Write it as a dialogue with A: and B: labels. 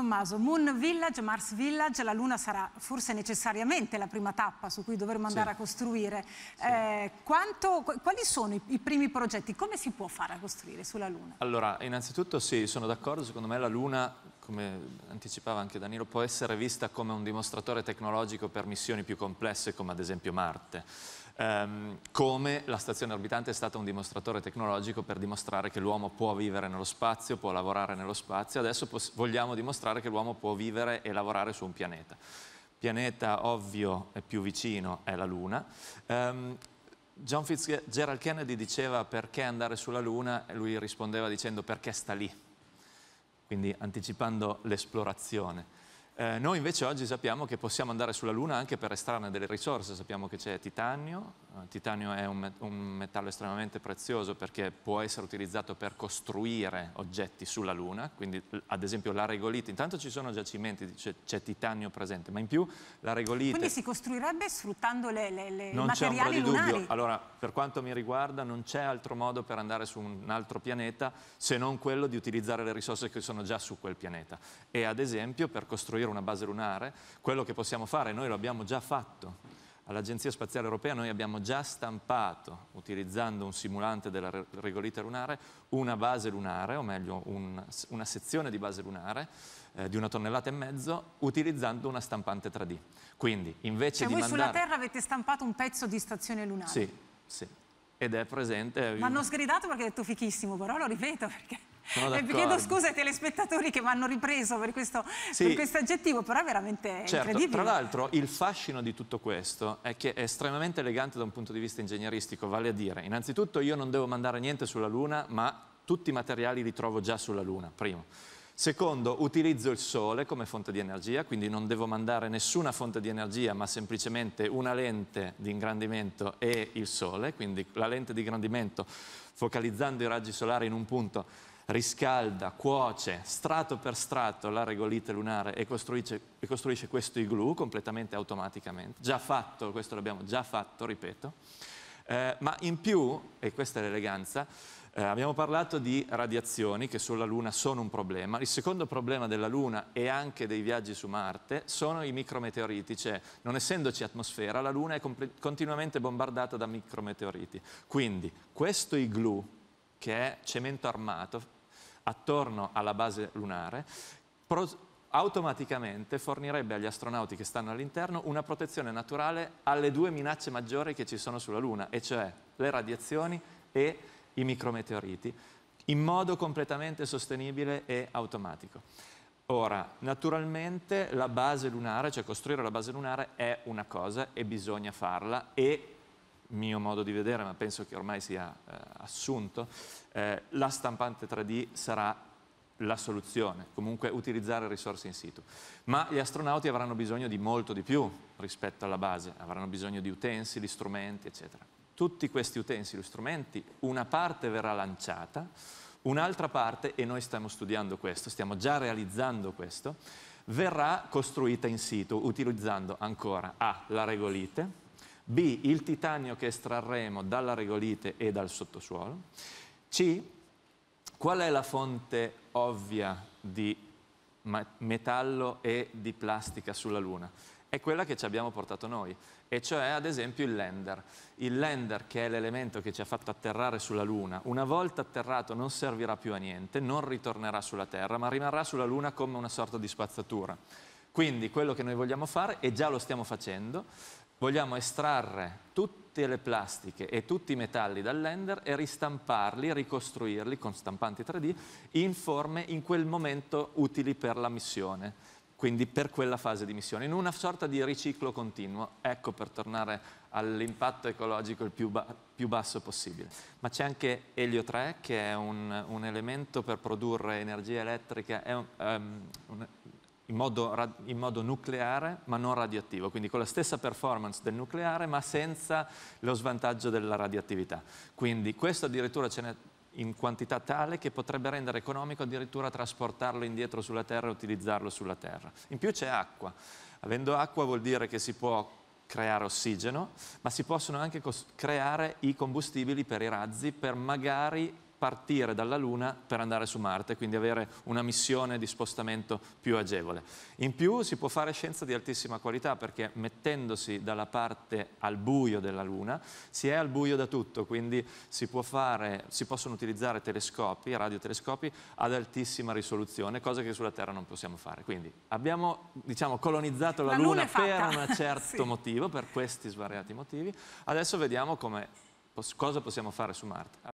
A: Tommaso, Moon Village, Mars Village, la Luna sarà forse necessariamente la prima tappa su cui dovremo andare sì. a costruire. Sì. Eh, quanto, quali sono i, i, primi progetti? Come si può fare a costruire sulla Luna? Allora, innanzitutto sì, sono d'accordo, secondo me la Luna come anticipava anche Danilo, può essere vista come un dimostratore tecnologico per missioni più complesse come ad esempio Marte. Um, come la stazione orbitante è stata un dimostratore tecnologico per dimostrare che l'uomo può vivere nello spazio, può lavorare nello spazio, adesso vogliamo dimostrare che l'uomo può vivere e lavorare su un pianeta. Pianeta ovvio e più vicino è la Luna. Um, John Fitzgerald Kennedy diceva perché andare sulla Luna e lui rispondeva dicendo perché sta lì quindi anticipando l'esplorazione. Eh, noi invece oggi sappiamo che possiamo andare sulla Luna anche per estrarne delle risorse, sappiamo che c'è titanio, il eh, titanio è un, un, metallo estremamente prezioso perché può essere utilizzato per costruire oggetti sulla Luna, quindi ad esempio la regolite, intanto ci sono giacimenti, c'è, titanio presente, ma in più la regolite... Quindi si costruirebbe sfruttando le, le, le non materiali c'è ombra di dubbio, allora per quanto mi riguarda non c'è altro modo per andare su un altro pianeta se non quello di utilizzare le risorse che sono già su quel pianeta e ad esempio per costruire costruire una base lunare, quello che possiamo fare, noi lo abbiamo già fatto. All'Agenzia Spaziale Europea noi abbiamo già stampato, utilizzando un simulante della regolita lunare, una base lunare, o meglio un, una sezione di base lunare, eh, di una tonnellata e mezzo utilizzando una stampante 3D. Quindi invece cioè, di voi mandare... sulla Terra avete stampato un pezzo di stazione lunare? Sì, sì. Ed è presente... Ma hanno sgridato perché è detto fichissimo, però lo ripeto perché... E eh, vi chiedo scusa ai telespettatori che mi hanno ripreso per questo, sì. per questo aggettivo, però è veramente certo. incredibile. Tra l'altro il fascino di tutto questo è che è estremamente elegante da un punto di vista ingegneristico, vale a dire, innanzitutto io non devo mandare niente sulla Luna, ma tutti i materiali li trovo già sulla Luna, primo. Secondo, utilizzo il sole come fonte di energia, quindi non devo mandare nessuna fonte di energia, ma semplicemente una lente di ingrandimento e il sole, quindi la lente di ingrandimento focalizzando i raggi solari in un punto riscalda, cuoce strato per strato la regolite lunare e costruisce, e costruisce questo igloo completamente automaticamente. Già fatto, questo l'abbiamo già fatto, ripeto. Eh, ma in più, e questa è l'eleganza, eh, abbiamo parlato di radiazioni che sulla Luna sono un problema. Il secondo problema della Luna e anche dei viaggi su Marte sono i micrometeoriti, cioè non essendoci atmosfera la Luna è continuamente bombardata da micrometeoriti. Quindi questo igloo, che è cemento armato, attorno alla base lunare, automaticamente fornirebbe agli astronauti che stanno all'interno una protezione naturale alle due minacce maggiori che ci sono sulla Luna, e cioè le radiazioni e i micrometeoriti, in modo completamente sostenibile e automatico. Ora, naturalmente la base lunare, cioè costruire la base lunare è una cosa e bisogna farla e mio modo di vedere, ma penso che ormai sia eh, assunto, eh, la stampante 3D sarà la soluzione, comunque utilizzare risorse in situ. Ma gli astronauti avranno bisogno di molto di più rispetto alla base, avranno bisogno di utensili, strumenti, eccetera. Tutti questi utensili, strumenti, una parte verrà lanciata, un'altra parte, e noi stiamo studiando questo, stiamo già realizzando questo, verrà costruita in situ utilizzando ancora A, la regolite, B, il titanio che estrarremo dalla regolite e dal sottosuolo. C, qual è la fonte ovvia di metallo e di plastica sulla Luna? È quella che ci abbiamo portato noi, e cioè ad esempio il lander. Il lander che è l'elemento che ci ha fatto atterrare sulla Luna, una volta atterrato non servirà più a niente, non ritornerà sulla Terra, ma rimarrà sulla Luna come una sorta di spazzatura. Quindi quello che noi vogliamo fare, e già lo stiamo facendo, vogliamo estrarre tutte le plastiche e tutti i metalli dal lender e ristamparli, ricostruirli con stampanti 3D in forme in quel momento utili per la missione quindi per quella fase di missione, in una sorta di riciclo continuo, ecco per tornare all'impatto ecologico il più, ba più basso possibile. Ma c'è anche Elio 3 che è un, un elemento per produrre energia elettrica, è un, um, un in modo, in modo, nucleare ma non radioattivo, quindi con la stessa performance del nucleare ma senza lo svantaggio della radioattività. Quindi questo addirittura ce n'è in quantità tale che potrebbe rendere economico addirittura trasportarlo indietro sulla Terra e utilizzarlo sulla Terra. In più c'è acqua. Avendo acqua vuol dire che si può creare ossigeno, ma si possono anche creare i combustibili per i razzi per magari partire dalla Luna per andare su Marte, quindi avere una missione di spostamento più agevole. In più si può fare scienza di altissima qualità perché mettendosi dalla parte al buio della Luna si è al buio da tutto, quindi si, fare, si possono utilizzare telescopi, radiotelescopi ad altissima risoluzione, cosa che sulla Terra non possiamo fare. Quindi abbiamo diciamo, colonizzato la, la Luna, Luna per un certo sì. motivo, per questi svariati motivi, adesso vediamo come, cosa possiamo fare su Marte.